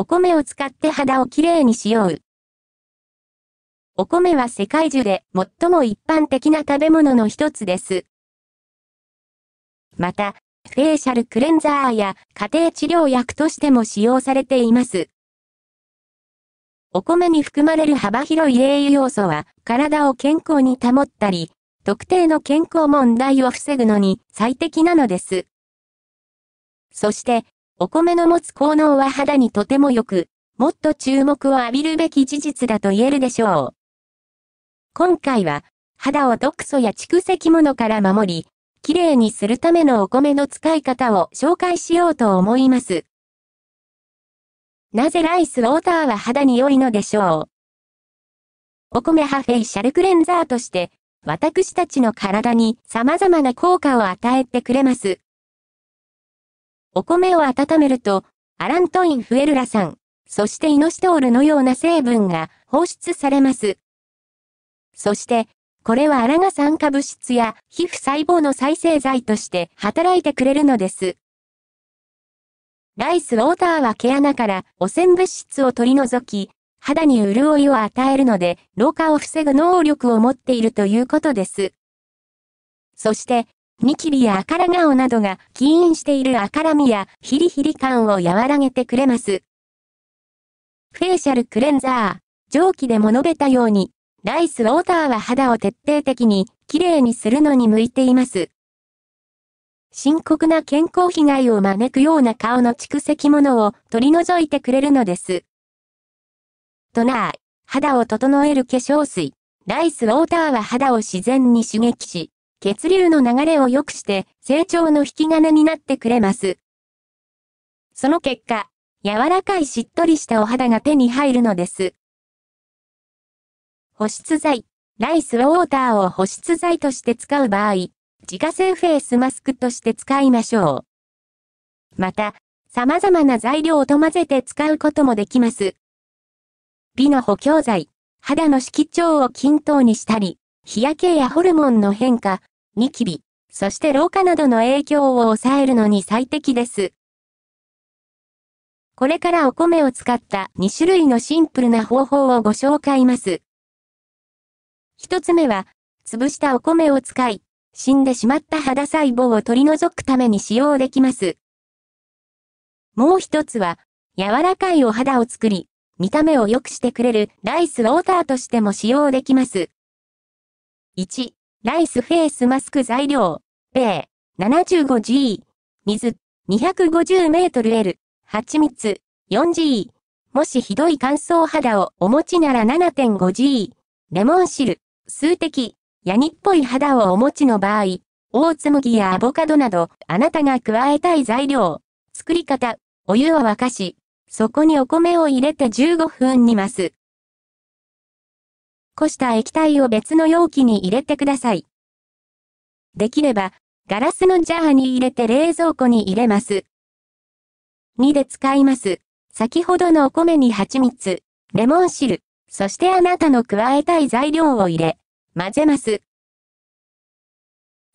お米を使って肌をきれいにしよう。お米は世界中で最も一般的な食べ物の一つです。また、フェイシャルクレンザーや家庭治療薬としても使用されています。お米に含まれる幅広い栄養素は、体を健康に保ったり、特定の健康問題を防ぐのに最適なのです。そして、お米の持つ効能は肌にとても良く、もっと注目を浴びるべき事実だと言えるでしょう。今回は、肌を毒素や蓄積物から守り、きれいにするためのお米の使い方を紹介しようと思います。なぜライスウォーターは肌に良いのでしょうお米派フェイシャルクレンザーとして、私たちの体に様々な効果を与えてくれます。お米を温めると、アラントインフエルラ酸、そしてイノシトールのような成分が放出されます。そして、これはアラが酸化物質や皮膚細胞の再生剤として働いてくれるのです。ライスウォーターは毛穴から汚染物質を取り除き、肌に潤いを与えるので、老化を防ぐ能力を持っているということです。そして、ニキビや赤ら顔などが起因している赤らみやヒリヒリ感を和らげてくれます。フェイシャルクレンザー。蒸気でも述べたように、ライスウォーターは肌を徹底的に綺麗にするのに向いています。深刻な健康被害を招くような顔の蓄積物を取り除いてくれるのです。トナー。肌を整える化粧水。ライスウォーターは肌を自然に刺激し、血流の流れを良くして成長の引き金になってくれます。その結果、柔らかいしっとりしたお肌が手に入るのです。保湿剤、ライスウォーターを保湿剤として使う場合、自家製フェイスマスクとして使いましょう。また、様々な材料と混ぜて使うこともできます。美の補強剤、肌の色調を均等にしたり、日焼けやホルモンの変化、ニキビ、そして老化などの影響を抑えるのに最適です。これからお米を使った2種類のシンプルな方法をご紹介ます。一つ目は、潰したお米を使い、死んでしまった肌細胞を取り除くために使用できます。もう一つは、柔らかいお肌を作り、見た目を良くしてくれるライスウォーターとしても使用できます。1、ライスフェイスマスク材料、米 75G、水 250mL、蜂蜜 4G、もしひどい乾燥肌をお持ちなら 7.5G、レモン汁、数滴、ヤニっぽい肌をお持ちの場合、大つむぎやアボカドなど、あなたが加えたい材料、作り方、お湯を沸かし、そこにお米を入れて15分煮ます。こした液体を別の容器に入れてください。できれば、ガラスのジャーに入れて冷蔵庫に入れます。2で使います。先ほどのお米に蜂蜜、レモン汁、そしてあなたの加えたい材料を入れ、混ぜます。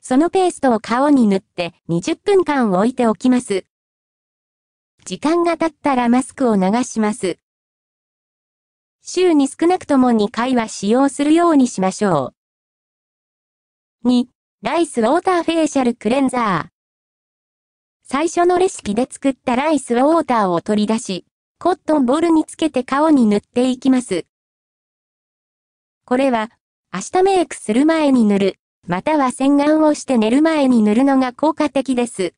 そのペーストを顔に塗って20分間置いておきます。時間が経ったらマスクを流します。週に少なくとも2回は使用するようにしましょう。2、ライスウォーターフェイシャルクレンザー。最初のレシピで作ったライスウォーターを取り出し、コットンボールにつけて顔に塗っていきます。これは、明日メイクする前に塗る、または洗顔をして寝る前に塗るのが効果的です。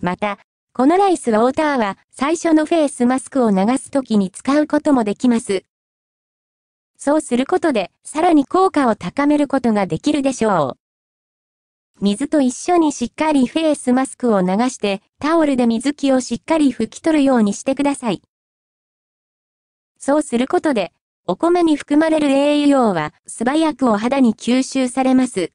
また、このライスウォーターは最初のフェイスマスクを流す時に使うこともできます。そうすることで、さらに効果を高めることができるでしょう。水と一緒にしっかりフェイスマスクを流して、タオルで水気をしっかり拭き取るようにしてください。そうすることで、お米に含まれる栄養は素早くお肌に吸収されます。